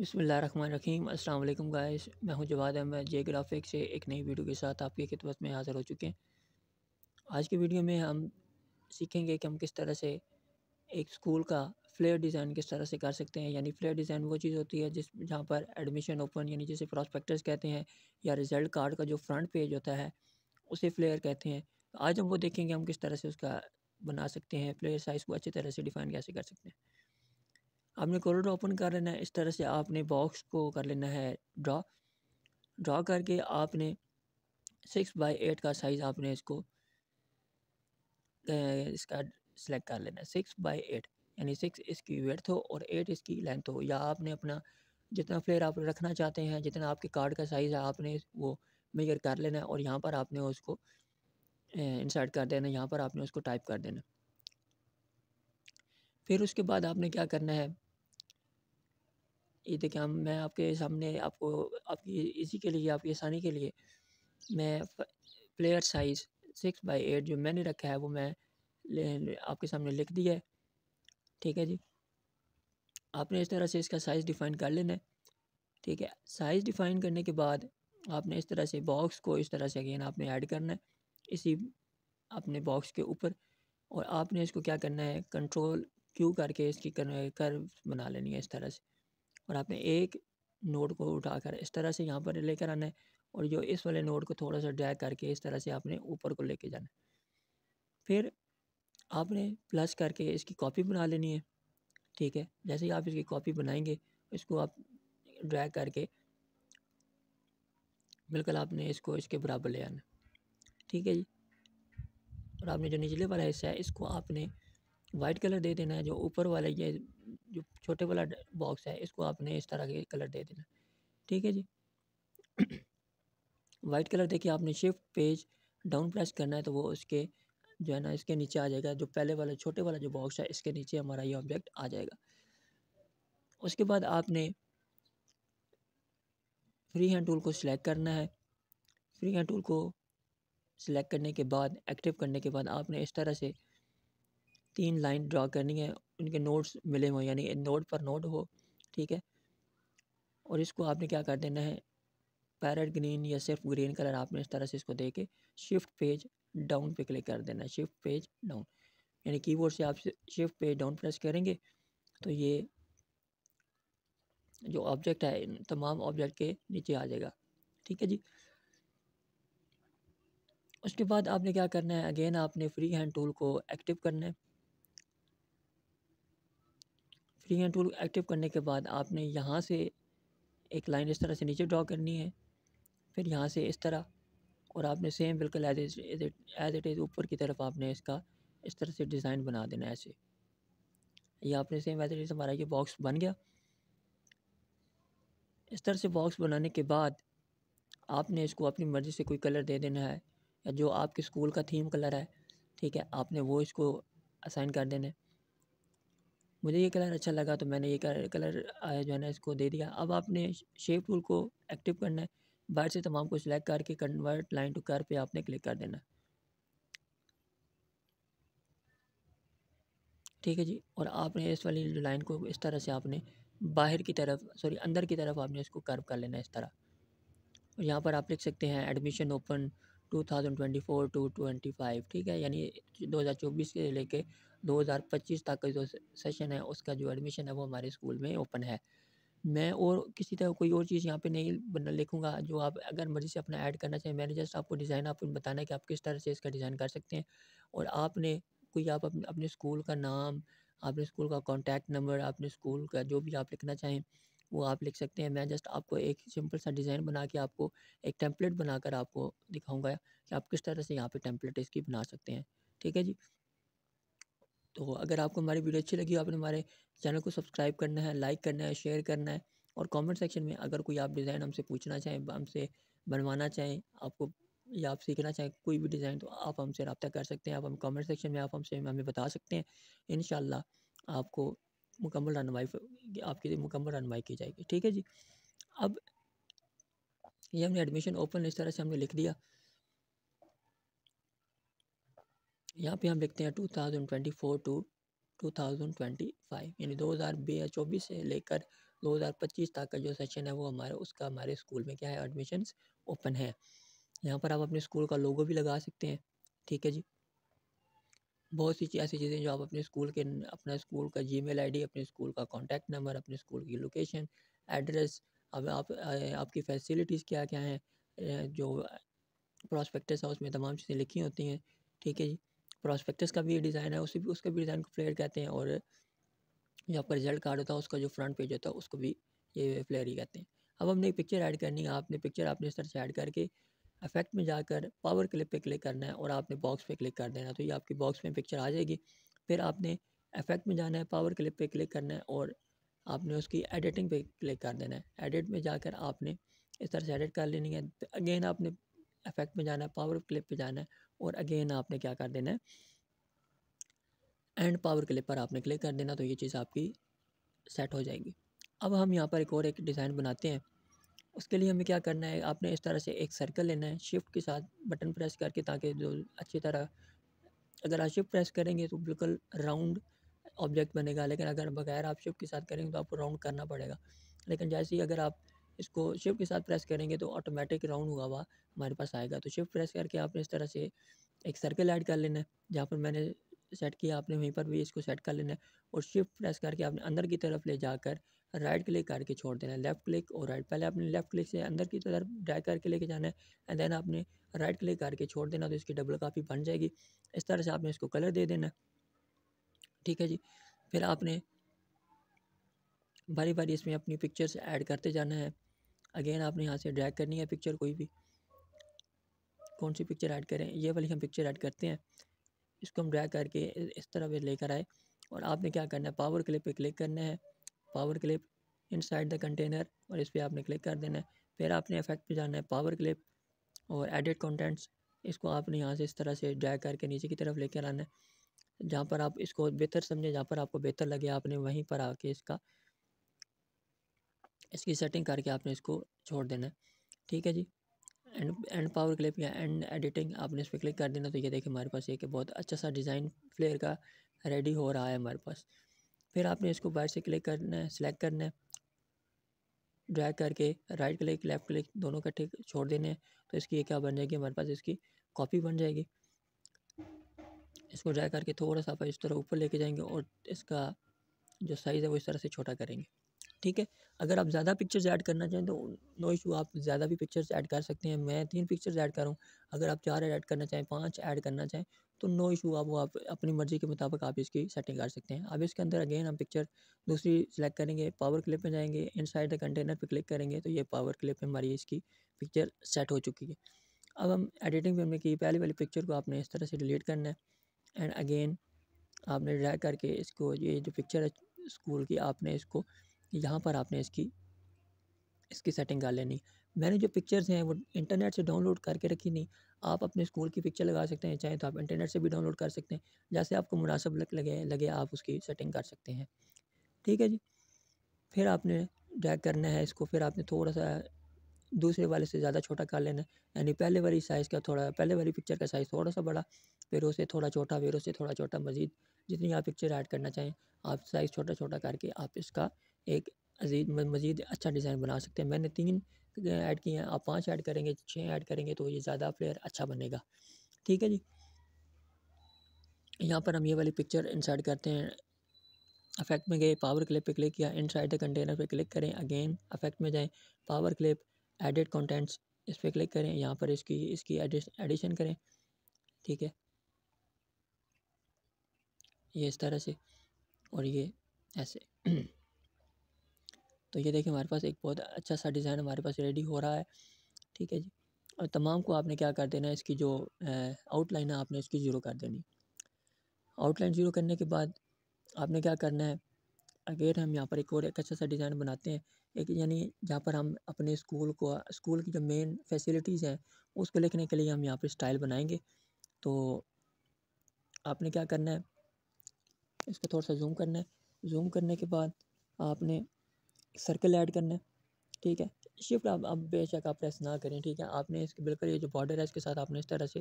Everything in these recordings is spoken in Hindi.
बसमीम अल्लाम गाइस मैं हूं जवाद अहमद जे ग्राफिक से एक नई वीडियो के साथ आपकी खिदमत में हाज़िर हो चुके हैं आज की वीडियो में हम सीखेंगे कि हम किस तरह से एक स्कूल का फ्लेयर डिज़ाइन किस तरह से कर सकते हैं यानी फ्लेयर डिज़ाइन वो चीज़ होती है जिस जहाँ पर एडमिशन ओपन यानी जैसे प्रॉस्पेक्टस कहते हैं या रिज़ल्ट कार्ड का जो फ्रंट पेज होता है उसे फ्लेयर कहते हैं आज हम वो देखेंगे हम किस तरह से उसका बना सकते हैं फ्लेयर साइज़ को अच्छी तरह से डिफ़ाइन कैसे कर सकते हैं आपने कोरोना ओपन कर लेना है इस तरह से आपने बॉक्स को कर लेना है ड्रा ड्रा करके आपने सिक्स बाई एट का साइज़ आपने इसको इसका सिलेक्ट कर लेना है सिक्स बाई एट यानी सिक्स इसकी वेथ हो और एट इसकी लेंथ हो या आपने अपना जितना फ्लेयर आप रखना चाहते हैं जितना आपके कार्ड का साइज़ है आपने वो मेजर कर लेना है और यहाँ पर आपने उसको इंसर्ट कर देना यहाँ पर आपने उसको टाइप कर देना फिर उसके बाद आपने क्या करना है ये देखिए हम मैं आपके सामने आपको आपकी इसी के लिए आपकी आसानी के लिए मैं player size six by eight जो मैंने रखा है वो मैं आपके सामने लिख दिया है ठीक है जी आपने इस तरह से इसका साइज़ डिफ़ाइन कर लेना है ठीक है साइज़ डिफ़ाइन करने के बाद आपने इस तरह से बॉक्स को इस तरह से अगेन आपने ऐड करना है इसी अपने बॉक्स के ऊपर और आपने इसको क्या करना है कंट्रोल क्यू करके इसकी कर, कर बना लेनी है इस तरह से और आपने एक नोट को उठाकर इस तरह से यहाँ पर लेकर आना है और जो इस वाले नोट को थोड़ा सा ड्रैग करके इस तरह से आपने ऊपर को लेके जाना है फिर आपने प्लस करके इसकी कॉपी बना लेनी है ठीक है जैसे ही आप इसकी कॉपी बनाएंगे इसको आप ड्रैग करके बिल्कुल आपने इसको इसके बराबर ले आना ठीक है जी और आपने जो निचले वाला हिस्सा है इसको आपने वाइट कलर दे देना है जो ऊपर वाला ये जो छोटे वाला बॉक्स है इसको आपने इस तरह के कलर दे देना ठीक है जी वाइट कलर देखिए आपने शिफ्ट पेज डाउन प्रेस करना है तो वो उसके जो है ना इसके नीचे आ जाएगा जो पहले वाला छोटे वाला जो बॉक्स है इसके नीचे हमारा ये ऑब्जेक्ट आ जाएगा उसके बाद आपने फ्री हैंड टूल को सिलेक्ट करना है फ्री हैंड टूल को सिलेक्ट करने के बाद एक्टिव करने के बाद आपने इस तरह से तीन लाइन ड्रा करनी है उनके नोट्स मिले हुए यानी नोट पर नोट हो ठीक है और इसको आपने क्या कर देना है पैरट ग्रीन या सिर्फ ग्रीन कलर आपने इस तरह से इसको दे के शिफ्ट पेज डाउन पे क्लिक कर देना है शिफ्ट पेज डाउन यानी कीबोर्ड से आप शिफ्ट पेज डाउन प्रेस करेंगे तो ये जो ऑब्जेक्ट है तमाम ऑब्जेक्ट के नीचे आ जाएगा ठीक है जी उसके बाद आपने क्या करना है अगेन आपने फ्री हैंड टूल को एक्टिव करना है फ्री यहाँ टूल एक्टिव करने के बाद आपने यहाँ से एक लाइन इस तरह से नीचे ड्रॉ करनी है फिर यहाँ से इस तरह और आपने सेम बिल्कुल एज एज इट इज़ ऊपर की तरफ आपने इसका इस तरह से डिज़ाइन बना देना है ऐसे ये आपने सेम एज इट इज़ हमारा ये बॉक्स बन गया इस तरह से बॉक्स बनाने के बाद आपने इसको अपनी मर्ज़ी से कोई कलर दे देना है या जो आपके स्कूल का थीम कलर है ठीक है आपने वो इसको असाइन कर देना है मुझे ये कलर अच्छा लगा तो मैंने ये कलर कलर जो है ना इसको दे दिया अब आपने शेप टूल को एक्टिव करना है बाहर से तमाम को सिलेक्ट करके कन्वर्ट लाइन टू कर पे आपने क्लिक कर देना ठीक है जी और आपने इस वाली लाइन को इस तरह से आपने बाहर की तरफ सॉरी अंदर की तरफ आपने इसको कर्व कर लेना इस तरह और यहाँ पर आप लिख सकते हैं एडमिशन ओपन 2024 टू 25 ठीक है यानी 2024 से लेके 2025 तक का जो सेशन है उसका जो एडमिशन है वो हमारे स्कूल में ओपन है मैं और किसी तरह कोई और चीज़ यहाँ पे नहीं बना लिखूँगा जो आप अगर मर्ज़ी से अपना ऐड करना चाहें मैंने जस्ट आपको डिज़ाइन आपको बताना है कि आप किस तरह से इसका डिज़ाइन कर सकते हैं और आपने कोई आप अपने अपने स्कूल का नाम आपने स्कूल का कॉन्टैक्ट नंबर आपने स्कूल का जो भी आप लिखना चाहें वो आप लिख सकते हैं मैं जस्ट आपको एक सिंपल सा डिज़ाइन बना के आपको एक टेम्पलेट बनाकर आपको दिखाऊंगा कि आप किस तरह से यहाँ पे टेम्पलेट इसकी बना सकते हैं ठीक है जी तो अगर आपको हमारी वीडियो अच्छी लगी हो आपने हमारे चैनल को सब्सक्राइब करना है लाइक करना है शेयर करना है और कॉमेंट सेक्शन में अगर कोई आप डिज़ाइन हमसे पूछना चाहें हमसे बनवाना चाहें आपको या आप सीखना चाहें कोई भी डिज़ाइन तो आप हमसे रब्ता कर सकते हैं आप हम कमेंट सेक्शन में आप हमसे हमें बता सकते हैं इन आपको मुकम्मल रनमाई आपकी मुकम्मल रहनमाई की जाएगी ठीक है जी अब ये हमने एडमिशन ओपन इस तरह से हमने लिख दिया यहाँ पे हम लिखते हैं two thousand twenty four to two thousand twenty five यानी दो हज़ार बे चौबीस से लेकर दो हज़ार पच्चीस तक का जो सेशन है वो हमारे उसका हमारे स्कूल में क्या है एडमिशन ओपन है यहाँ पर आप अपने स्कूल का लोगो भी लगा सकते हैं ठीक है जी बहुत सी ऐसी चीज़ें जो आप अपने स्कूल के अपना स्कूल का जी मेल अपने स्कूल का कॉन्टैक्ट नंबर अपने स्कूल की लोकेशन एड्रेस अब आप आपकी फैसिलिटीज़ क्या क्या हैं जो प्रॉस्पेक्टस है उसमें तमाम चीज़ें लिखी होती हैं ठीक है जी प्रॉस्पेक्टस का भी डिज़ाइन है उसी उसका भी डिज़ाइन को फ्लेयर कहते हैं और जो आपका रिजल्ट कार्ड होता है उसका जो फ्रंट पेज होता है उसको भी ये फ्लेयर ही कहते हैं अब हमने एक पिक्चर ऐड करनी है आपने पिक्चर आपने इस तरह से ऐड करके इफेक्ट में जाकर पावर क्लिप पे क्लिक करना है और आपने बॉक्स पे क्लिक कर देना है तो ये आपकी बॉक्स में पिक्चर आ जाएगी फिर आपने इफेक्ट में जाना है पावर क्लिप पे क्लिक करना है और आपने उसकी एडिटिंग पे क्लिक कर देना है एडिट में जाकर आपने इस तरह से एडिट कर लेनी है अगेन तो आपने इफेक्ट में जाना है पावर क्लिप पर जाना है और अगेन आपने क्या कर देना है एंड पावर क्लिप पर आपने क्लिक कर देना तो ये चीज़ आपकी सेट हो जाएगी अब हम यहाँ पर एक और एक डिज़ाइन बनाते हैं उसके लिए हमें क्या करना है आपने इस तरह से एक सर्कल लेना है शिफ्ट के साथ बटन प्रेस करके ताकि जो अच्छी तरह अगर आप शिफ्ट प्रेस करेंगे तो बिल्कुल राउंड ऑब्जेक्ट बनेगा लेकिन अगर बगैर आप शिफ्ट के साथ करेंगे तो आपको राउंड करना पड़ेगा लेकिन जैसे ही अगर आप इसको शिफ्ट के साथ प्रेस करेंगे तो ऑटोमेटिक राउंड हुआ हुआ हमारे पास आएगा तो शिफ्ट प्रेस करके आपने इस तरह से एक सर्कल ऐड कर लेना है जहाँ पर मैंने सेट किया आपने वहीं पर भी इसको सेट कर लेना है और शिफ्ट प्रेस करके आपने अंदर की तरफ ले जाकर राइट क्लिक करके छोड़ देना है लेफ्ट क्लिक और राइट पहले आपने लेफ्ट क्लिक से अंदर की तरफ ड्राई करके लेके जाना है एंड देन आपने राइट क्लिक करके छोड़ देना तो इसकी डबल कापी बन जाएगी इस तरह से आपने इसको कलर दे देना ठीक है जी फिर आपने बारी बारी इसमें अपनी पिक्चर्स ऐड करते जाना है अगेन आपने यहाँ से ड्रैग करनी है पिक्चर कोई भी कौन सी पिक्चर ऐड करें ये वाली हम पिक्चर ऐड करते हैं इसको हम ड्रैग करके इस तरह पे लेकर आए और आपने क्या करना है पावर क्लिप पे क्लिक करना है power clip inside the container और इस पर आपने क्लिक कर देना है फिर आपने इफेक्ट पे जाना है पावर क्लिप और एडिट कंटेंट्स इसको आपने यहाँ से इस तरह से ड्रैग करके नीचे की तरफ लेकर आना है जहाँ पर आप इसको बेहतर समझें जहाँ पर आपको बेहतर लगे आपने वहीं पर आके इसका इसकी सेटिंग करके आपने इसको छोड़ देना है ठीक है जी एंड एंड पावर क्लिप या एंड एडिटिंग आपने इस पर क्लिक कर देना तो ये देखिए हमारे पास एक बहुत अच्छा सा डिज़ाइन फ्लेयर का रेडी हो रहा है हमारे पास फिर आपने इसको बाहर से क्लिक करना है सिलेक्ट करना है ड्रैग करके राइट क्लिक लेफ़्ट क्लिक दोनों कट्ठे छोड़ देने हैं तो इसकी ये क्या बन जाएगी हमारे पास इसकी कॉपी बन जाएगी इसको ड्रैग करके थोड़ा सा इस तरह ऊपर लेके जाएंगे और इसका जो साइज़ है वो इस तरह से छोटा करेंगे ठीक है अगर आप ज़्यादा पिक्चर्स ऐड करना चाहें तो नो इशू आप ज़्यादा भी पिक्चर्स ऐड कर सकते हैं मैं तीन पिक्चर्स ऐड करूँ अगर आप चार ऐड करना चाहें पाँच ऐड करना चाहें तो नो इशू आप वो आप अपनी मर्ज़ी के मुताबिक आप इसकी सेटिंग कर सकते हैं अब इसके अंदर अगेन हम पिक्चर दूसरी सेलेक्ट करेंगे पावर क्लिप में जाएंगे साइड द कंटेनर पर क्लिक करेंगे तो ये पावर क्लिप में हमारी इसकी पिक्चर सेट हो चुकी है अब हम एडिटिंग भी हमने की पहली वाली पिक्चर को आपने इस तरह से डिलीट करना है एंड अगेन आपने ड्रैग करके इसको ये जो पिक्चर है स्कूल की आपने इसको यहाँ पर आपने इसकी इसकी सेटिंग कर लेनी मैंने जो पिक्चर्स हैं वो इंटरनेट से डाउनलोड करके रखी नहीं आप अपने स्कूल की पिक्चर लगा सकते हैं चाहे तो आप इंटरनेट से भी डाउनलोड कर सकते हैं जैसे आपको मुनासिब लग लगे लगे आप उसकी सेटिंग कर सकते हैं ठीक है जी फिर आपने ड्रैग करना है इसको फिर आपने थोड़ा सा दूसरे वाले से ज़्यादा छोटा कर लेना यानी पहले वाली साइज़ का थोड़ा पहले वाली पिक्चर का साइज़ थोड़ा सा बड़ा फिर उससे थोड़ा छोटा फिर उससे थोड़ा छोटा मज़ीद जितनी आप पिक्चर ऐड करना चाहें आप साइज़ छोटा छोटा करके आप इसका एक अजीद मज़ीद अच्छा डिज़ाइन बना सकते हैं मैंने तीन ऐड किए हैं आप पाँच ऐड करेंगे छः ऐड करेंगे तो ये ज़्यादा फ्लेयर अच्छा बनेगा ठीक है जी यहाँ पर हम ये वाली पिक्चर इंसर्ट करते हैं अफेक्ट में गए पावर क्लिप पे क्लिक किया इनसाइड द कंटेनर पे क्लिक करें अगेन अफेक्ट में जाएं पावर क्लिप एडिट कंटेंट्स इस पर क्लिक करें यहाँ पर इसकी इसकी एडिशन करें ठीक है ये इस तरह से और ये ऐसे तो ये देखिए हमारे पास एक बहुत अच्छा सा डिज़ाइन हमारे पास रेडी हो रहा है ठीक है जी और तमाम को आपने क्या कर देना है इसकी जो आउटलाइन है आपने इसकी ज़ीरो कर देनी आउटलाइन ज़ीरो करने के बाद आपने क्या करना है अगेन हम यहाँ पर एक और एक अच्छा सा डिज़ाइन बनाते हैं एक यानी जहाँ पर हम अपने स्कूल को स्कूल की जो मेन फैसिलिटीज़ हैं उसको लिखने के लिए हम यहाँ पर स्टाइल बनाएंगे तो आपने क्या करना है इसको थोड़ा सा जूम करना है जूम करने के बाद आपने सर्कल ऐड करना है ठीक है शिफ्ट आप अब बेशक आप प्रेस ना करें ठीक है आपने इसके बिल्कुल ये जो बॉर्डर है इसके साथ आपने इस तरह से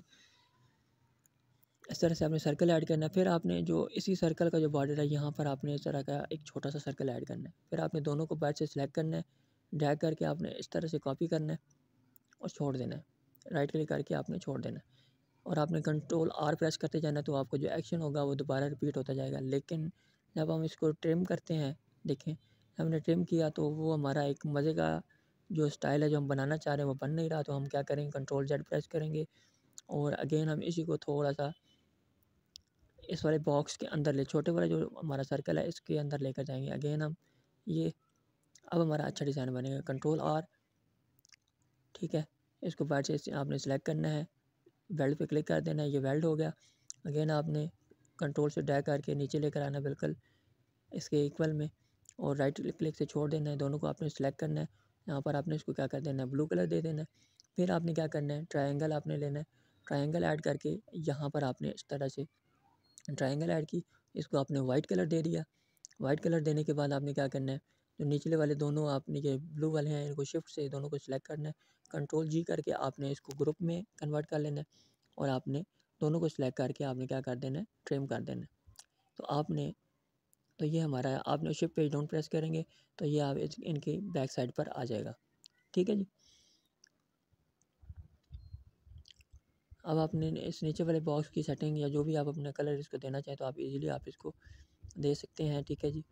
इस तरह से आपने सर्कल ऐड करना है फिर आपने जो इसी सर्कल का जो बॉर्डर है यहाँ पर आपने इस तरह का एक छोटा सा सर्कल ऐड करना है फिर आपने दोनों को बैठ से सिलेक्ट करना है ड्रैग करके आपने इस तरह से कॉपी करना है और छोड़ देना है राइट क्लिक करके आपने छोड़ देना है और आपने कंट्रोल आर प्रेस करते जाना तो आपका जो एक्शन होगा वो दोबारा रिपीट होता जाएगा लेकिन जब हम इसको ट्रिम करते हैं देखें हमने ट्रिम किया तो वो हमारा एक मज़े का जो स्टाइल है जो हम बनाना चाह रहे हैं वो बन नहीं रहा तो हम क्या करेंगे कंट्रोल जेड प्रेस करेंगे और अगेन हम इसी को थोड़ा सा इस वाले बॉक्स के अंदर ले छोटे वाला जो हमारा सर्कल है इसके अंदर लेकर जाएंगे अगेन हम ये अब हमारा अच्छा डिज़ाइन बनेगा कंट्रोल आर ठीक है इसको बैठ से आपने सेलेक्ट करना है वेल्ड पे क्लिक कर देना है ये वेल्ड हो गया अगेन आपने कंट्रोल से डैक करके नीचे लेकर आना बिल्कुल इसके इक्वल में और राइट क्लिक से छोड़ देना है दोनों को आपने सेलेक्ट करना है यहाँ पर आपने इसको क्या कर देना है ब्लू कलर दे देना है फिर आपने क्या करना है ट्राइंगल आपने लेना है ट्राइंगल ऐड करके यहाँ पर आपने इस तरह से ट्राइंगल ऐड की इसको आपने वाइट कलर दे दिया वाइट कलर देने के बाद आपने क्या करना है जो निचले वाले दोनों आपने ये ब्लू वाले हैं इनको शिफ्ट से दोनों को सिलेक्ट करना है कंट्रोल जी करके आपने इसको ग्रुप में कन्वर्ट कर लेना है और आपने दोनों को सिलेक्ट करके आपने क्या कर देना है ट्रिम कर देना है तो आपने तो ये हमारा है आप नो शिफ्ट पेज डाउन प्रेस करेंगे तो ये आप इनकी बैक साइड पर आ जाएगा ठीक है जी अब आपने इस नीचे वाले बॉक्स की सेटिंग या जो भी आप अपने कलर इसको देना चाहें तो आप इजीली आप इसको दे सकते हैं ठीक है जी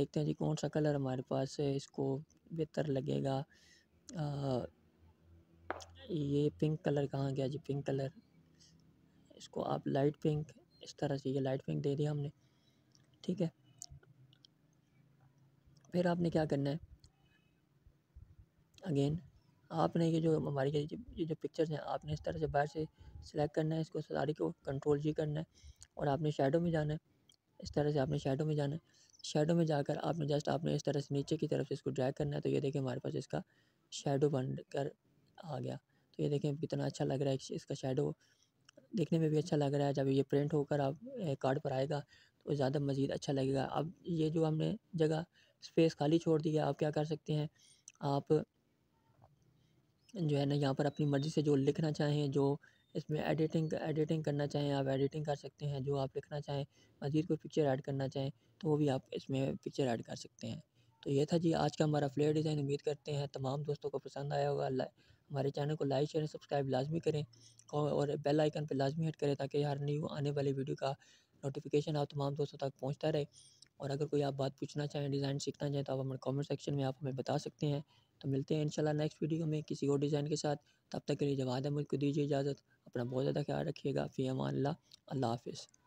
देखते हैं जी कौन सा कलर हमारे पास इसको बेहतर लगेगा आ, ये पिंक कलर कहाँ गया जी पिंक कलर इसको आप लाइट पिंक इस तरह से ये लाइट पिंक दे दिया हमने ठीक है फिर आपने क्या करना है अगेन आपने ये जो हमारी ये जो पिक्चर्स हैं आपने इस तरह से बाहर से सिलेक्ट करना है इसको सारी को कंट्रोल जी करना है और आपने शेडो में जाना है इस तरह से आपने शेडो में जाना है शेडो में जाकर आपने जस्ट आपने इस तरह से नीचे की तरफ से इसको ड्रैग करना है तो ये देखिए हमारे पास इसका शेडो बन कर आ गया तो ये देखें कितना अच्छा लग रहा है इसका शेडो देखने में भी अच्छा लग रहा है जब ये प्रिंट होकर आप कार्ड पर आएगा तो ज़्यादा मज़ीद अच्छा लगेगा अब ये जो हमने जगह स्पेस खाली छोड़ दी है आप क्या कर सकते हैं आप जो है ना यहाँ पर अपनी मर्ज़ी से जो लिखना चाहें जो इसमें एडिटिंग एडिटिंग करना चाहें आप एडिटिंग कर सकते हैं जो आप लिखना चाहें मज़ीद कोई पिक्चर ऐड करना चाहें तो वो भी आप इसमें पिक्चर ऐड कर सकते हैं तो ये था जी आज का हमारा फ्लेयर डिज़ाइन उम्मीद करते हैं तमाम दोस्तों को पसंद आया होगा हमारे चैनल को लाइक शेयर सब्सक्राइब लाजमी करें और बेल आइकन पर लाजमी हट करें ताकि हर न्यू आने वाली वीडियो का नोटिफिकेशन आप तमाम दोस्तों तक पहुँचता रहे और अगर कोई आप बात पूछना चाहें डिज़ाइन सीखना चाहें तो आप हमारे कमेंट सेक्शन में आप हमें बता सकते हैं तो मिलते हैं इंशाल्लाह नेक्स्ट वीडियो में किसी और डिज़ाइन के साथ तब तक के लिए जवाब है मुझको दीजिए इजाज़त अपना बहुत ज़्यादा ख्याल रखिएगा फ़ी अमान अल्लाह हाफिज़